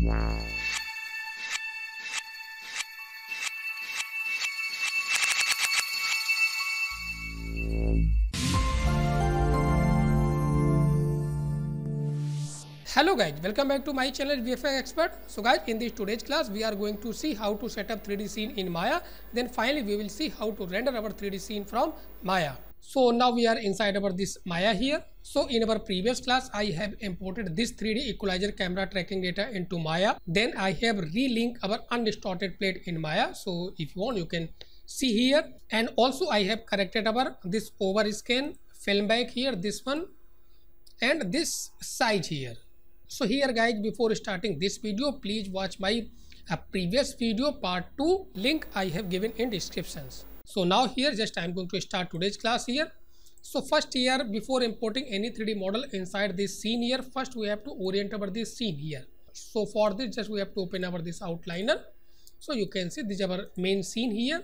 Hello guys, welcome back to my channel VFX Expert. So guys, in this today's class, we are going to see how to set up 3D scene in Maya. Then finally, we will see how to render our 3D scene from Maya. So now we are inside our this Maya here. So in our previous class, I have imported this 3D equalizer camera tracking data into Maya. Then I have relinked our undistorted plate in Maya. So if you want, you can see here. And also I have corrected our this over scan film back here, this one and this size here. So here guys, before starting this video, please watch my uh, previous video part 2 link I have given in descriptions. So now here just I'm going to start today's class here. So first here before importing any 3D model inside this scene here first we have to orient over this scene here. So for this just we have to open over this outliner. So you can see this is our main scene here.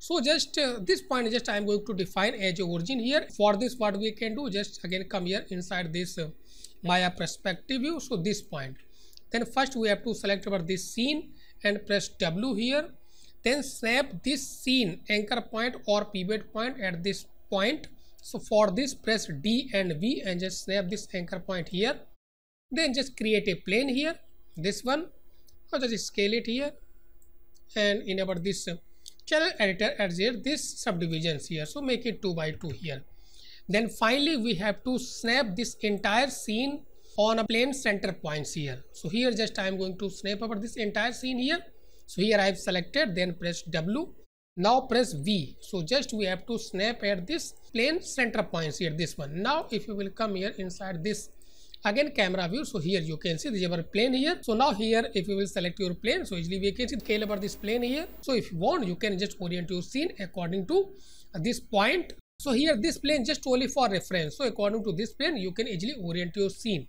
So just uh, this point just I am going to define as origin here. For this what we can do just again come here inside this uh, Maya perspective view. So this point. Then first we have to select over this scene and press W here then snap this scene anchor point or pivot point at this point so for this press d and v and just snap this anchor point here then just create a plane here this one or just scale it here and enable this channel editor adjust this subdivisions here so make it 2 by 2 here then finally we have to snap this entire scene on a plane center points here so here just i am going to snap over this entire scene here so here i have selected then press w now press v so just we have to snap at this plane center points here this one now if you will come here inside this again camera view so here you can see this is our plane here so now here if you will select your plane so easily we can see scale over this plane here so if you want you can just orient your scene according to this point so here this plane just only for reference so according to this plane you can easily orient your scene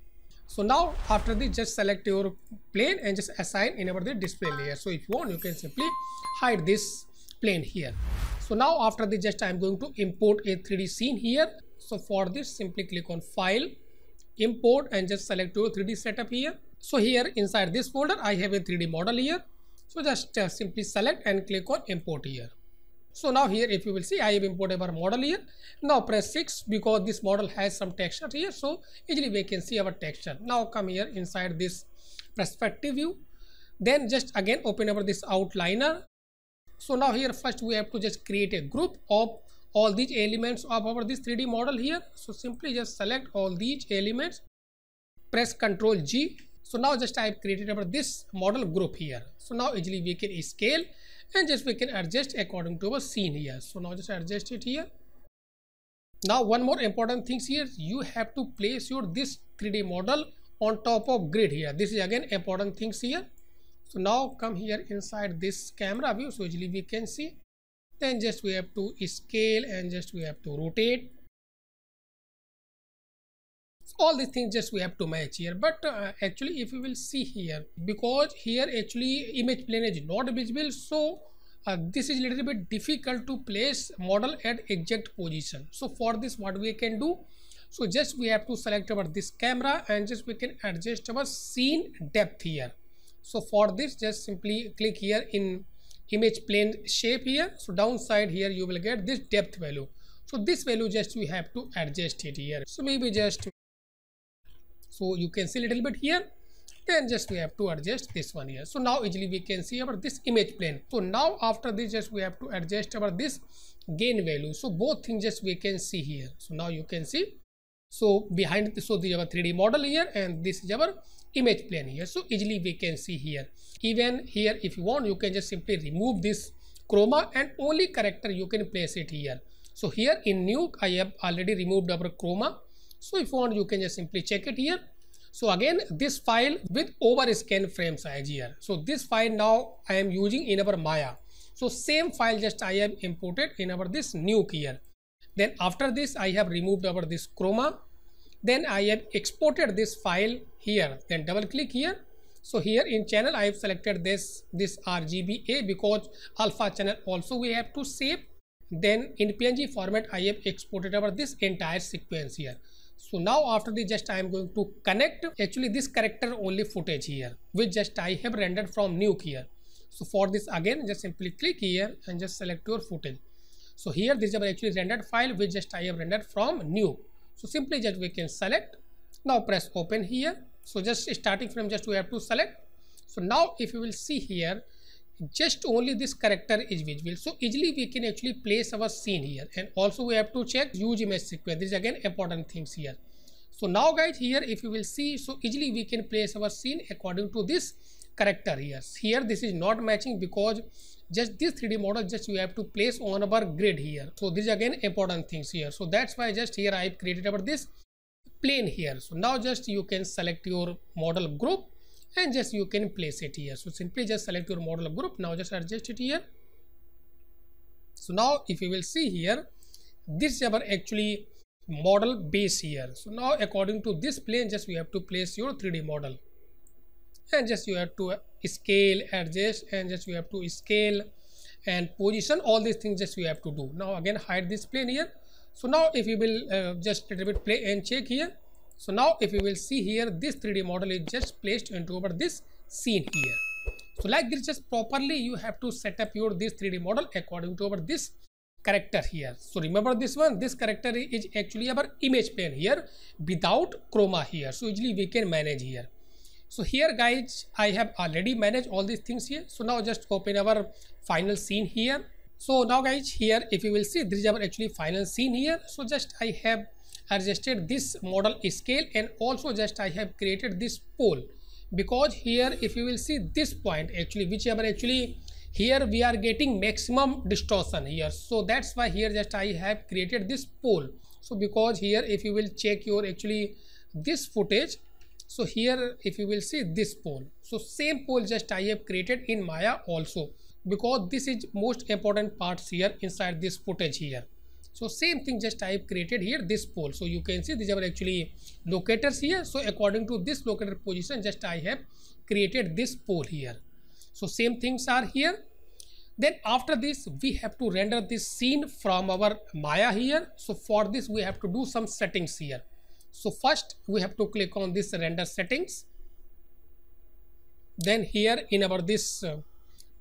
so now after this, just select your plane and just assign enable the display layer. So if you want, you can simply hide this plane here. So now after this, just I'm going to import a 3D scene here. So for this, simply click on file, import and just select your 3D setup here. So here inside this folder, I have a 3D model here. So just uh, simply select and click on import here. So now here if you will see I have imported our model here. Now press 6 because this model has some texture here. So easily we can see our texture. Now come here inside this perspective view. Then just again open over this outliner. So now here first we have to just create a group of all these elements of our this 3D model here. So simply just select all these elements. Press Ctrl G so now just I have created about this model group here. So now easily we can scale and just we can adjust according to our scene here. So now just adjust it here. Now one more important things here, you have to place your this 3D model on top of grid here. This is again important things here. So now come here inside this camera view, so easily we can see. Then just we have to scale and just we have to rotate all these things just we have to match here but uh, actually if you will see here because here actually image plane is not visible so uh, this is little bit difficult to place model at exact position so for this what we can do so just we have to select our this camera and just we can adjust our scene depth here so for this just simply click here in image plane shape here so downside here you will get this depth value so this value just we have to adjust it here so maybe just so you can see a little bit here then just we have to adjust this one here so now easily we can see about this image plane so now after this just we have to adjust about this gain value so both things just we can see here so now you can see so behind this so this is our 3d model here and this is our image plane here so easily we can see here even here if you want you can just simply remove this chroma and only character you can place it here so here in Nuke i have already removed our chroma so if you want you can just simply check it here so again this file with over scan frame size here so this file now i am using in our maya so same file just i have imported in our this nuke here then after this i have removed our this chroma then i have exported this file here then double click here so here in channel i have selected this this rgba because alpha channel also we have to save then in png format i have exported our this entire sequence here so now after this just I am going to connect actually this character only footage here which just I have rendered from Nuke here. So for this again just simply click here and just select your footage. So here this is actually rendered file which just I have rendered from Nuke. So simply just we can select. Now press open here. So just starting from just we have to select. So now if you will see here just only this character is visible so easily we can actually place our scene here and also we have to check use image sequence this is again important things here so now guys here if you will see so easily we can place our scene according to this character here here this is not matching because just this 3d model just you have to place on our grid here so this is again important things here so that's why just here i have created about this plane here so now just you can select your model group and just you can place it here so simply just select your model group now just adjust it here so now if you will see here this is our actually model base here so now according to this plane just you have to place your 3d model and just you have to scale adjust and just you have to scale and position all these things just you have to do now again hide this plane here so now if you will uh, just a little bit play and check here so now if you will see here, this 3D model is just placed into over this scene here. So like this just properly you have to set up your this 3D model according to over this character here. So remember this one, this character is actually our image plane here without chroma here. So usually we can manage here. So here guys, I have already managed all these things here. So now just open our final scene here. So now guys here, if you will see, this is our actually final scene here. So just I have adjusted this model scale and also just I have created this pole because here if you will see this point actually whichever actually here we are getting maximum distortion here so that's why here just I have created this pole so because here if you will check your actually this footage so here if you will see this pole so same pole just I have created in Maya also because this is most important parts here inside this footage here so same thing just I have created here this pole. So you can see these are actually locators here. So according to this locator position just I have created this pole here. So same things are here. Then after this we have to render this scene from our Maya here. So for this we have to do some settings here. So first we have to click on this render settings. Then here in our this uh,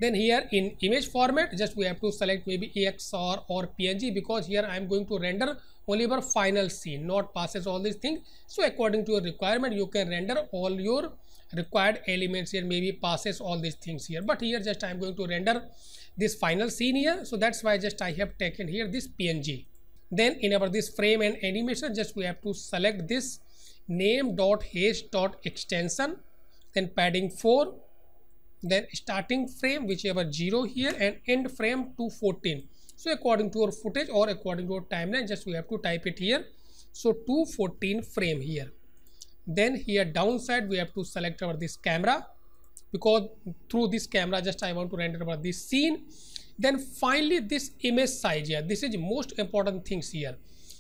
then here in image format just we have to select maybe EXR or PNG because here I am going to render only for final scene not passes all these things so according to your requirement you can render all your required elements here maybe passes all these things here but here just I am going to render this final scene here so that's why just I have taken here this PNG then in our this frame and animation just we have to select this name dot dot extension then padding 4 then starting frame whichever 0 here and end frame 214 so according to our footage or according to our timeline just we have to type it here so 214 frame here then here downside we have to select our this camera because through this camera just I want to render about this scene then finally this image size here this is most important things here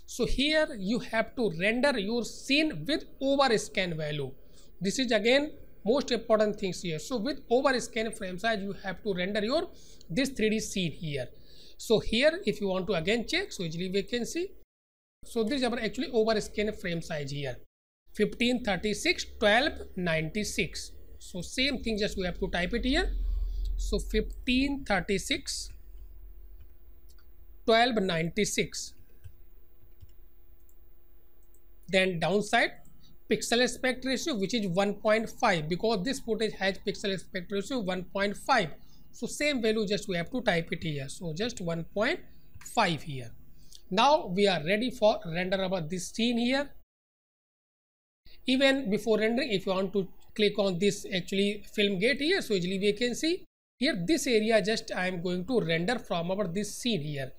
so here you have to render your scene with over scan value this is again most important things here so with over scan frame size you have to render your this 3d scene here so here if you want to again check so easily we can see so this is our actually over scan frame size here 1536, 1296. 12 96 so same thing just we have to type it here so 1536, 1296. 12 96 then downside pixel aspect ratio which is 1.5 because this footage has pixel aspect ratio 1.5 so same value just we have to type it here so just 1.5 here now we are ready for render about this scene here even before rendering if you want to click on this actually film gate here so easily we can see here this area just i am going to render from our this scene here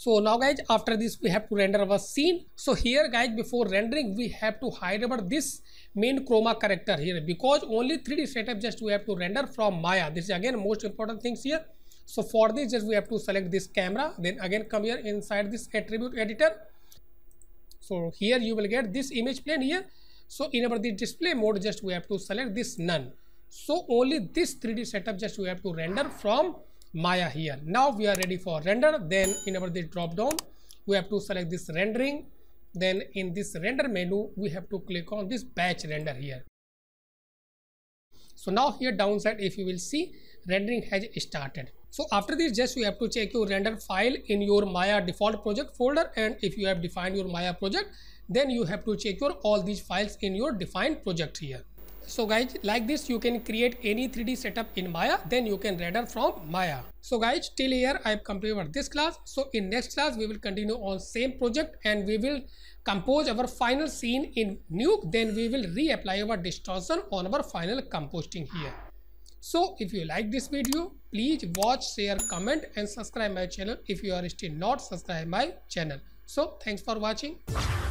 so now guys after this we have to render our scene so here guys before rendering we have to hide about this main chroma character here because only 3d setup just we have to render from maya this is again most important things here so for this just we have to select this camera then again come here inside this attribute editor so here you will get this image plane here so in about the display mode just we have to select this none so only this 3d setup just we have to render from Maya here. Now we are ready for render. Then in our this drop down, we have to select this rendering. Then in this render menu, we have to click on this batch render here. So now here downside, if you will see, rendering has started. So after this, just you have to check your render file in your Maya default project folder. And if you have defined your Maya project, then you have to check your all these files in your defined project here. So guys, like this you can create any 3D setup in Maya, then you can render from Maya. So guys, till here I have completed this class. So in next class we will continue on same project and we will compose our final scene in Nuke. Then we will reapply our distortion on our final compositing here. So if you like this video, please watch, share, comment and subscribe my channel if you are still not subscribe my channel. So thanks for watching.